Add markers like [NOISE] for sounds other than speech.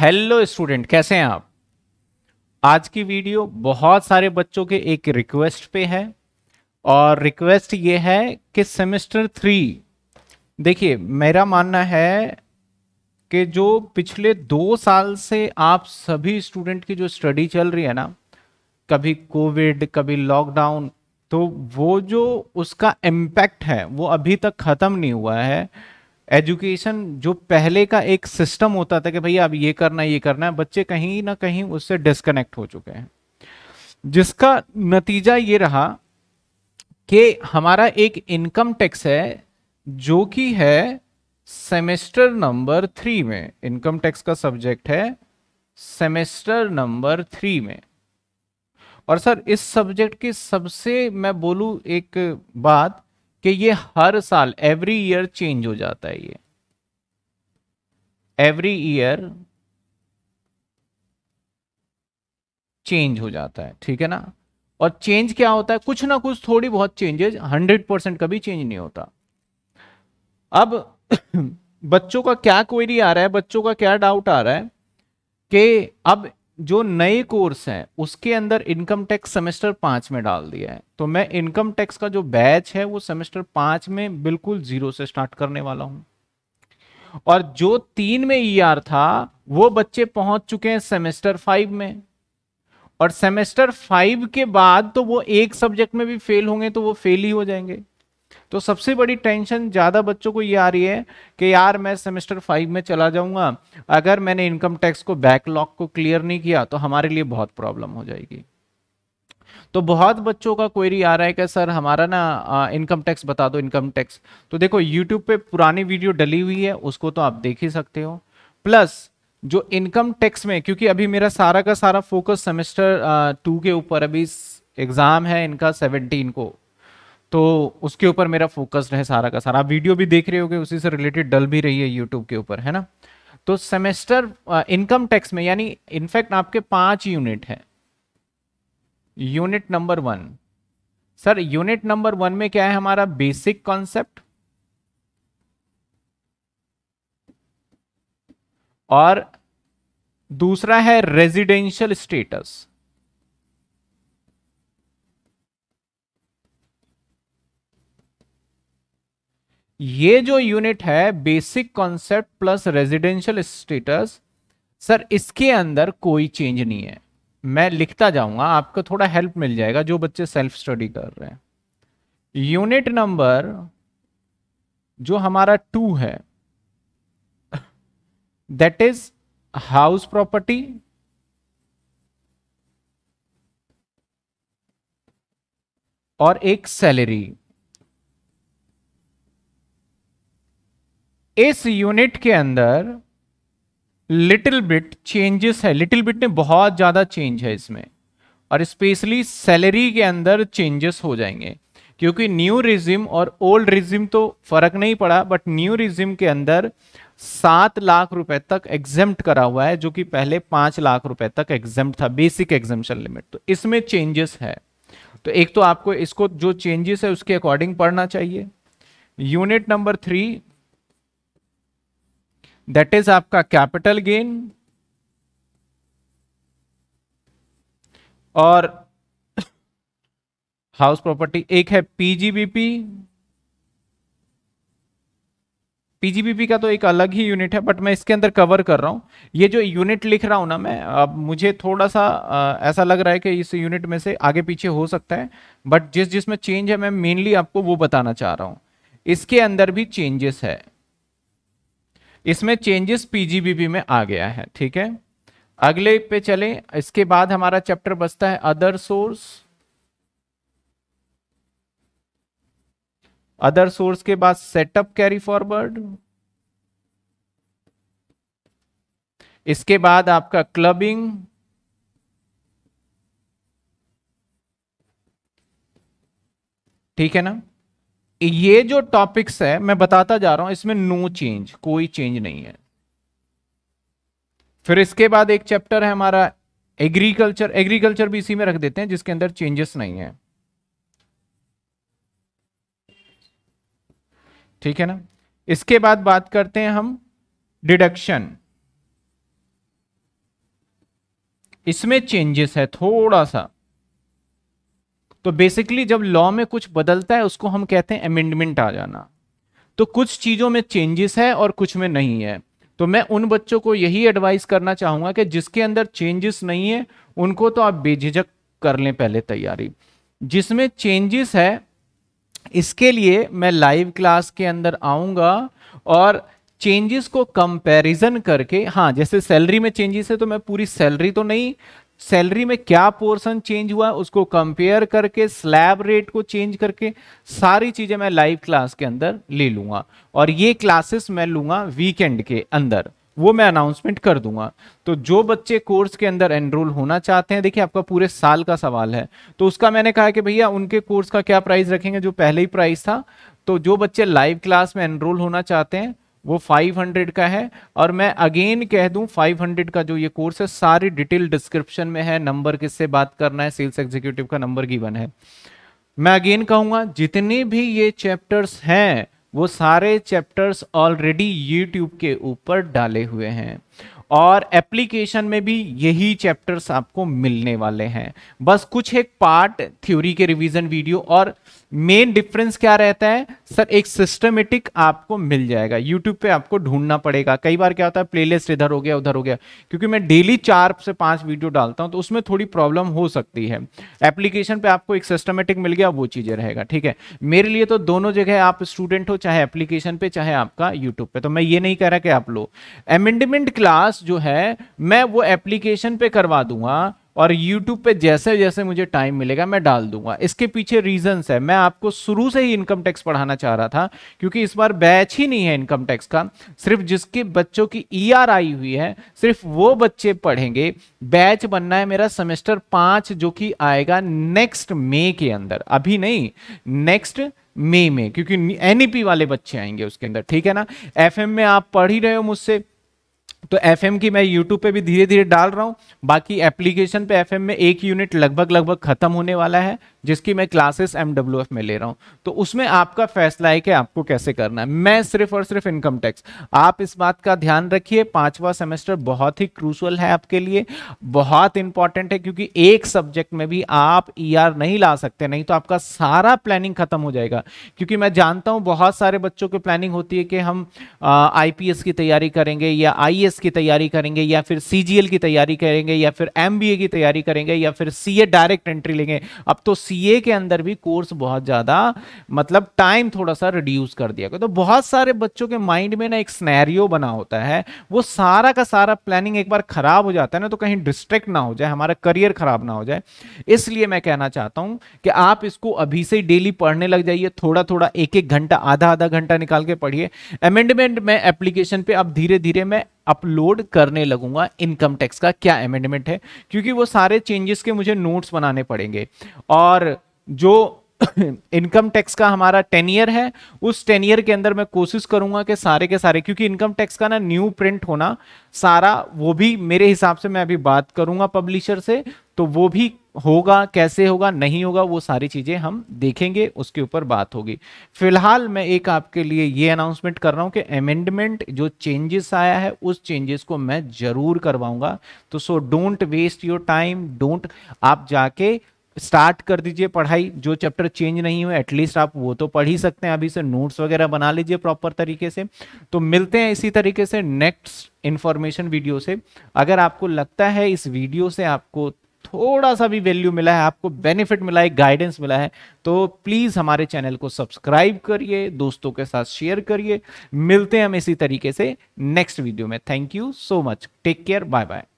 hello student कैसे हैं आप आज की वीडियो बहुत सारे बच्चों के एक रिक्वेस्ट पे है और रिक्वेस्ट ये है कि सेमेस्टर थ्री देखिए मेरा मानना है कि जो पिछले दो साल से आप सभी स्टूडेंट की जो स्टडी चल रही है ना कभी कोविड कभी लॉकडाउन तो वो जो उसका इम्पैक्ट है वो अभी तक ख़त्म नहीं हुआ है एजुकेशन जो पहले का एक सिस्टम होता था कि भैया अब ये करना ये करना है बच्चे कहीं ना कहीं उससे डिस्कनेक्ट हो चुके हैं जिसका नतीजा ये रहा कि हमारा एक इनकम टैक्स है जो कि है सेमेस्टर नंबर थ्री में इनकम टैक्स का सब्जेक्ट है सेमेस्टर नंबर थ्री में और सर इस सब्जेक्ट की सबसे मैं बोलूं एक बात कि ये हर साल एवरी ईयर चेंज हो जाता है ये एवरी ईयर चेंज हो जाता है ठीक है ना और चेंज क्या होता है कुछ ना कुछ थोड़ी बहुत चेंजेज हंड्रेड परसेंट कभी चेंज नहीं होता अब [CLEARS THROAT] बच्चों का क्या क्वेरी आ रहा है बच्चों का क्या डाउट आ रहा है कि अब जो नए कोर्स है उसके अंदर इनकम टैक्स सेमेस्टर पांच में डाल दिया है तो मैं इनकम टैक्स का जो बैच है वो सेमेस्टर पांच में बिल्कुल जीरो से स्टार्ट करने वाला हूं और जो तीन में ई e आर था वो बच्चे पहुंच चुके हैं सेमेस्टर फाइव में और सेमेस्टर फाइव के बाद तो वो एक सब्जेक्ट में भी फेल होंगे तो वो फेल ही हो जाएंगे तो सबसे बड़ी टेंशन ज़्यादा बच्चों को ये आ रही है कि यार मैं सेमेस्टर फाइव में चला जाऊंगा अगर मैंने इनकम टैक्स को बैकलॉग को क्लियर नहीं किया तो हमारे लिए बहुत प्रॉब्लम हो जाएगी तो बहुत बच्चों का क्वेरी आ रहा है कि सर हमारा ना इनकम टैक्स बता दो इनकम टैक्स तो देखो यूट्यूब पे पुरानी वीडियो डली हुई है उसको तो आप देख ही सकते हो प्लस जो इनकम टैक्स में क्योंकि अभी मेरा सारा का सारा फोकस सेमेस्टर टू के ऊपर अभी एग्जाम है इनका सेवनटीन को तो उसके ऊपर मेरा फोकस है सारा का सारा आप वीडियो भी देख रहे हो उसी से रिलेटेड डल भी रही है यूट्यूब के ऊपर है ना तो सेमेस्टर इनकम टैक्स में यानी इनफैक्ट आपके पांच यूनिट है unit number one sir unit number one में क्या है हमारा बेसिक कॉन्सेप्ट और दूसरा है रेजिडेंशियल स्टेटस ये जो यूनिट है basic concept plus residential status sir इसके अंदर कोई चेंज नहीं है मैं लिखता जाऊंगा आपको थोड़ा हेल्प मिल जाएगा जो बच्चे सेल्फ स्टडी कर रहे हैं यूनिट नंबर जो हमारा टू है दैट इज हाउस प्रॉपर्टी और एक सैलरी इस यूनिट के अंदर लिटिल बिट चेंजेस है लिटिल बिट में बहुत ज़्यादा चेंज है इसमें और स्पेशली सैलरी के अंदर चेंजेस हो जाएंगे क्योंकि न्यू रिजिम और ओल्ड रिजिम तो फर्क नहीं पड़ा बट न्यू रिजिम के अंदर सात लाख रुपए तक एग्जाम करा हुआ है जो कि पहले पांच लाख रुपए तक एग्जाम था बेसिक एग्जामेशन लिमिट तो इसमें चेंजेस है तो एक तो आपको इसको जो चेंजेस है उसके अकॉर्डिंग पढ़ना चाहिए unit number three that is आपका कैपिटल गेन और हाउस प्रॉपर्टी एक है पीजीबीपी पीजीबीपी का तो एक अलग ही यूनिट है बट मैं इसके अंदर कवर कर रहा हूं ये जो यूनिट लिख रहा हूं ना मैं अब मुझे थोड़ा सा आ, ऐसा लग रहा है कि इस यूनिट में से आगे पीछे हो सकता है बट जिस जिसमें चेंज है मैं मेनली आपको वो बताना चाह रहा हूं इसके अंदर भी चेंजेस है इसमें चेंजेस पीजीबीपी में आ गया है ठीक है अगले पे चले इसके बाद हमारा चैप्टर बचता है अदर सोर्स अदर सोर्स के बाद सेटअप कैरी फॉरवर्ड इसके बाद आपका क्लबिंग ठीक है ना ये जो टॉपिक्स है मैं बताता जा रहा हूं इसमें नो चेंज कोई चेंज नहीं है फिर इसके बाद एक चैप्टर है हमारा एग्रीकल्चर एग्रीकल्चर भी इसी में रख देते हैं जिसके अंदर चेंजेस नहीं है ठीक है ना इसके बाद बात करते हैं हम डिडक्शन इसमें चेंजेस है थोड़ा सा तो बेसिकली जब लॉ में कुछ बदलता है उसको हम कहते हैं अमेंडमेंट आ जाना तो कुछ चीज़ों में चेंजेस है और कुछ में नहीं है तो मैं उन बच्चों को यही एडवाइस करना चाहूंगा कि जिसके अंदर चेंजेस नहीं है उनको तो आप बेझिझक कर लें पहले तैयारी जिसमें चेंजेस है इसके लिए मैं लाइव क्लास के अंदर आऊंगा और चेंजेस को कंपैरिजन करके हाँ जैसे सैलरी में चेंजेस है तो मैं पूरी सैलरी तो नहीं सैलरी में क्या पोर्शन चेंज हुआ उसको कंपेयर करके स्लैब रेट को चेंज करके सारी चीज़ें मैं लाइव क्लास के अंदर ले लूंगा और ये क्लासेस मैं लूंगा वीकेंड के अंदर वो मैं अनाउंसमेंट कर दूंगा तो जो बच्चे कोर्स के अंदर एनरोल होना चाहते हैं देखिए आपका पूरे साल का सवाल है तो उसका मैंने कहा कि भैया उनके कोर्स का क्या प्राइस रखेंगे जो पहले ही प्राइस था तो जो बच्चे लाइव क्लास में एनरोल होना चाहते हैं वो 500 का है और मैं अगेन कह दूं 500 का जो ये कोर्स है सारी डिटेल डिस्क्रिप्शन में है नंबर किससे बात करना है सेल्स एग्जीक्यूटिव का नंबर गिवन है मैं अगेन कहूंगा जितने भी ये चैप्टर्स हैं वो सारे चैप्टर्स ऑलरेडी यूट्यूब के ऊपर डाले हुए हैं और एप्लीकेशन में भी यही चैप्टर्स आपको मिलने वाले हैं बस कुछ एक पार्ट थ्योरी के रिवीजन वीडियो और मेन डिफरेंस क्या रहता है सर एक सिस्टमेटिक आपको मिल जाएगा यूट्यूब पे आपको ढूंढना पड़ेगा कई बार क्या होता है प्लेलिस्ट इधर हो गया उधर हो गया क्योंकि मैं डेली चार से पांच वीडियो डालता हूं तो उसमें थोड़ी प्रॉब्लम हो सकती है एप्लीकेशन पे आपको एक सिस्टमेटिक मिल गया वो चीज़ें रहेगा ठीक है मेरे लिए तो दोनों जगह आप स्टूडेंट हो चाहे एप्लीकेशन पे चाहे आपका यूट्यूब पे तो मैं ये नहीं कह रहा कि आप लोग एमेंडमेंट क्लास जो है मैं वो एप्लीकेशन पे करवा दूंगा और YouTube पे जैसे जैसे मुझे टाइम मिलेगा मैं डाल दूंगा इसके पीछे रीजंस है मैं आपको शुरू से ही इनकम टैक्स पढ़ाना चाह रहा था क्योंकि इस बार बैच ही नहीं है इनकम टैक्स का सिर्फ जिसके बच्चों की ई e आई हुई है सिर्फ वो बच्चे पढ़ेंगे बैच बनना है मेरा सेमेस्टर पाँच जो कि आएगा नेक्स्ट मे के अंदर अभी नहीं नेक्स्ट मे में क्योंकि एनईपी e वाले बच्चे आएंगे उसके अंदर ठीक है ना एम में आप पढ़ ही रहे हो मुझसे तो एफ की मैं यूट्यूब पे भी धीरे धीरे डाल रहा हूँ बाकी एप्लीकेशन पे एफ में एक यूनिट लगभग लगभग खत्म होने वाला है जिसकी मैं क्लासेस एम में ले रहा हूं तो उसमें आपका फैसला है कि आपको कैसे करना है मैं सिर्फ और सिर्फ इनकम टैक्स आप इस बात का ध्यान रखिए पांचवा सेमेस्टर बहुत ही क्रूशल है आपके लिए बहुत इंपॉर्टेंट है क्योंकि एक सब्जेक्ट में भी आप ई e नहीं ला सकते नहीं तो आपका सारा प्लानिंग खत्म हो जाएगा क्योंकि मैं जानता हूं बहुत सारे बच्चों की प्लानिंग होती है कि हम आई की तैयारी करेंगे या आई e की तैयारी करेंगे या फिर सी की तैयारी करेंगे या फिर एम की तैयारी करेंगे या फिर सी डायरेक्ट एंट्री लेंगे अब तो सीए के अंदर भी कोर्स बहुत ज़्यादा मतलब टाइम थोड़ा सा रिड्यूस कर दिया गया तो बहुत सारे बच्चों के माइंड में ना एक स्नैरियो बना होता है वो सारा का सारा प्लानिंग एक बार ख़राब हो जाता है ना तो कहीं डिस्ट्रेक्ट ना हो जाए हमारा करियर ख़राब ना हो जाए इसलिए मैं कहना चाहता हूं कि आप इसको अभी से डेली पढ़ने लग जाइए थोड़ा थोड़ा एक एक घंटा आधा आधा घंटा निकाल के पढ़िए अमेंडमेंट में एप्लीकेशन पे अब धीरे धीरे मैं अपलोड करने लगूंगा इनकम टैक्स का क्या अमेंडमेंट है क्योंकि वो सारे चेंजेस के मुझे नोट्स बनाने पड़ेंगे और जो इनकम टैक्स का हमारा टेन ईयर है उस टेन ईयर के अंदर मैं कोशिश करूंगा कि सारे के सारे क्योंकि इनकम टैक्स का ना न्यू प्रिंट होना सारा वो भी मेरे हिसाब से मैं अभी बात करूंगा पब्लिशर से तो वो भी होगा कैसे होगा नहीं होगा वो सारी चीज़ें हम देखेंगे उसके ऊपर बात होगी फिलहाल मैं एक आपके लिए ये अनाउंसमेंट कर रहा हूँ कि अमेंडमेंट जो चेंजेस आया है उस चेंजेस को मैं ज़रूर करवाऊंगा तो so don't waste your time don't आप जाके स्टार्ट कर दीजिए पढ़ाई जो चैप्टर चेंज नहीं हुए एटलीस्ट आप वो तो पढ़ ही सकते हैं अभी से नोट्स वगैरह बना लीजिए प्रॉपर तरीके से तो मिलते हैं इसी तरीके से नेक्स्ट इन्फॉर्मेशन वीडियो से अगर आपको लगता है इस वीडियो से आपको थोड़ा सा भी वैल्यू मिला है आपको बेनिफिट मिला है गाइडेंस मिला है तो प्लीज़ हमारे चैनल को सब्सक्राइब करिए दोस्तों के साथ शेयर करिए मिलते हैं हम इसी तरीके से नेक्स्ट वीडियो में thank you so much take care bye bye